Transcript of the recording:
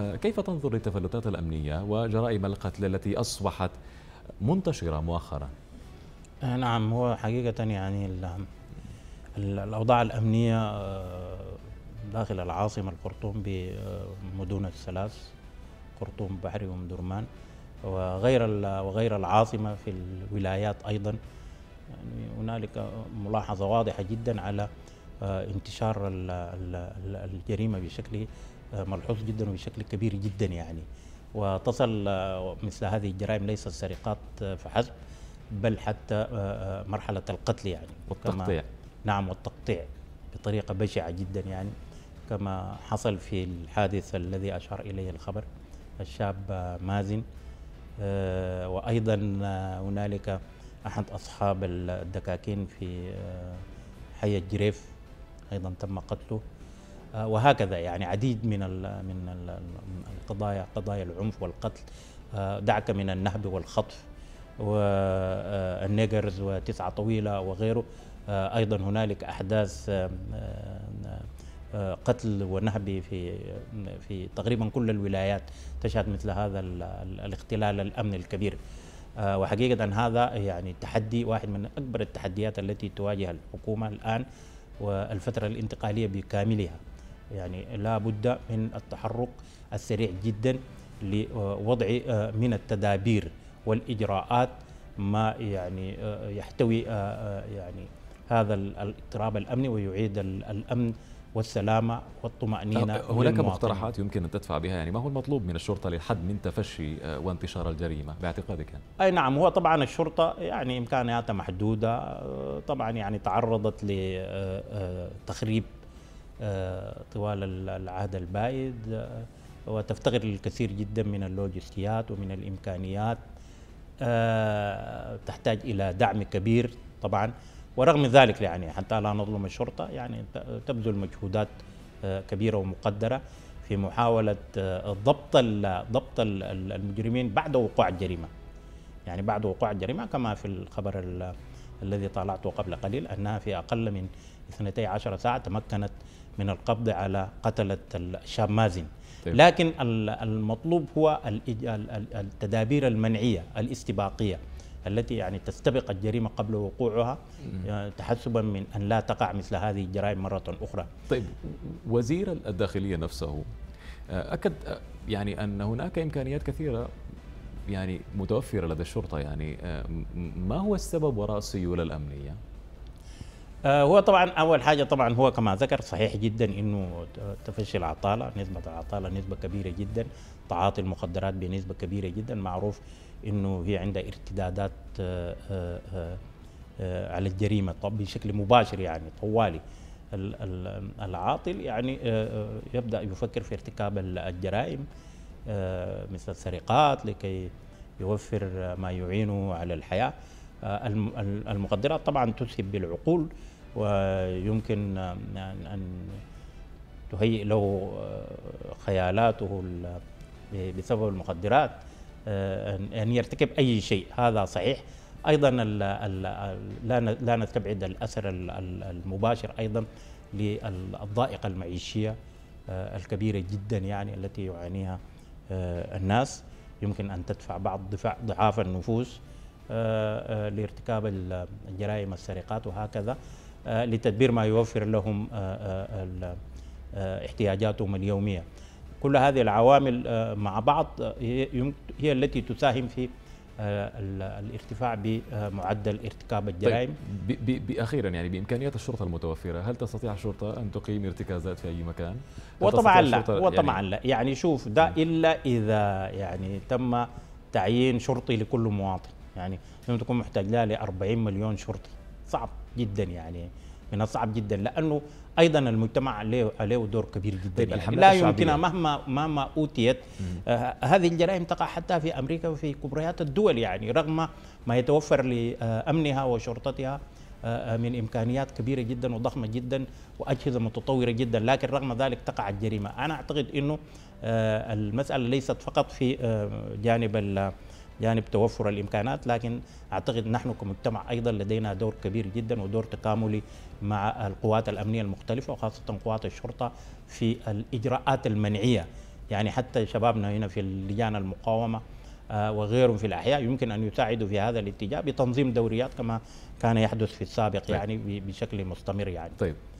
كيف تنظر للتفلتات الأمنية وجرائم القتل التي أصبحت منتشرة مؤخرا؟ آه، نعم هو حقيقة يعني الأوضاع الأمنية آه، داخل العاصمة الخرطوم بمدن الثلاث خرطوم بحري ومدرمان وغير وغير العاصمة في الولايات أيضا يعني هنالك ملاحظة واضحة جدا على آه، انتشار الجريمة بشكل آه، ملحوظ جدا وبشكل كبير جدا يعني وتصل آه، مثل هذه الجرائم ليست سرقات آه، فحسب بل حتى مرحلة القتل يعني والتقطيع نعم والتقطيع بطريقة بشعة جدا يعني كما حصل في الحادث الذي أشار إليه الخبر الشاب مازن وأيضا هنالك أحد أصحاب الدكاكين في حي الجريف أيضا تم قتله آه، وهكذا يعني عديد من من القضايا قضايا العنف والقتل آه، دعك من النهب والخطف والنيجرز آه، وتسعة طويلة وغيره أيضا هنالك أحداث قتل ونهب في في تقريبا كل الولايات تشهد مثل هذا الاختلال الأمن الكبير وحقيقة هذا يعني تحدي واحد من أكبر التحديات التي تواجه الحكومة الآن والفترة الانتقالية بكاملها يعني لا بد من التحرك السريع جدا لوضع آه، من التدابير والإجراءات ما يعني آه، يحتوي آه، يعني هذا الاضطراب الأمني ويعيد الأمن والسلامة والطمأنينة هناك مقترحات يمكن أن تدفع بها يعني ما هو المطلوب من الشرطة للحد من تفشي وانتشار الجريمة باعتقادك أي نعم هو طبعا الشرطة يعني إمكانياتها محدودة طبعا يعني تعرضت لتخريب آه، طوال العهد البائد آه، وتفتقر للكثير جدا من اللوجستيات ومن الإمكانيات آه، تحتاج إلى دعم كبير طبعا ورغم ذلك يعني حتى لا نظلم الشرطة يعني تبذل مجهودات كبيرة ومقدرة في محاولة ضبط ضبط المجرمين بعد وقوع الجريمة يعني بعد وقوع الجريمة كما في الخبر الذي طالعته قبل قليل أنها في أقل من اثنتي ساعة تمكنت من القبض على قتلة الشاب مازن طيب. لكن المطلوب هو التدابير المنعية الاستباقية التي يعني تستبق الجريمة قبل وقوعها آه، تحسبا من أن لا تقع مثل هذه الجرائم مرة أخرى طيب وزير الداخلية نفسه آه، أكد آه، يعني أن هناك إمكانيات كثيرة يعني متوفرة لدى الشرطة يعني ما هو السبب وراء السيولة الأمنية؟ آه، هو طبعا اول حاجه طبعا هو كما ذكر صحيح جدا انه تفشي العطاله نسبه العطاله نسبه كبيره جدا تعاطي المخدرات بنسبه كبيره جدا معروف انه هي عندها ارتدادات آه، آه، على الجريمه طب بشكل مباشر يعني طوالي العاطل يعني يبدا يفكر في ارتكاب الجرائم مثل السرقات لكي يوفر ما يعينه على الحياه آه، المخدرات طبعا تذهب بالعقول ويمكن آه، أن تهيئ له آه، خيالاته بسبب المخدرات أن يرتكب أي شيء هذا صحيح أيضا لا نستبعد الأثر المباشر أيضا للضائقة المعيشية الكبيرة جدا يعني التي يعانيها الناس يمكن أن تدفع بعض ضعاف النفوس آه، آه، لارتكاب الجرائم السرقات وهكذا آه، لتدبير ما يوفر لهم احتياجاتهم اليوميه. كل هذه العوامل مع بعض هي التي تساهم في الارتفاع بمعدل ارتكاب طيب، الجرائم طيب بي يعني بامكانيات الشرطه المتوفره هل تستطيع الشرطه ان تقيم ارتكازات في اي مكان وطبعا لا وطبعا يعني لا يعني شوف ده الا اذا يعني تم تعيين شرطي لكل مواطن يعني لما تكون محتاج لها ل 40 مليون شرطي صعب جدا يعني من الصعب جدا لانه ايضا المجتمع عليه عليه دور كبير جدا طيب، يعني لا يمكن مهما مهما اوتيت آه هذه الجرائم تقع حتى في امريكا وفي كبريات الدول يعني رغم ما يتوفر لامنها وشرطتها آه، من امكانيات كبيره جدا وضخمه جدا واجهزه متطوره جدا لكن رغم ذلك تقع الجريمه انا اعتقد انه آه، المساله ليست فقط في آه، جانب جانب يعني توفر الامكانات لكن اعتقد نحن كمجتمع ايضا لدينا دور كبير جدا ودور تكاملي مع القوات الامنيه المختلفه وخاصه قوات الشرطه في الاجراءات المنعيه يعني حتى شبابنا هنا في لجان المقاومه آه، وغيرهم في الاحياء يمكن ان يساعدوا في هذا الاتجاه بتنظيم دوريات كما كان يحدث في السابق طيب. يعني بشكل مستمر يعني طيب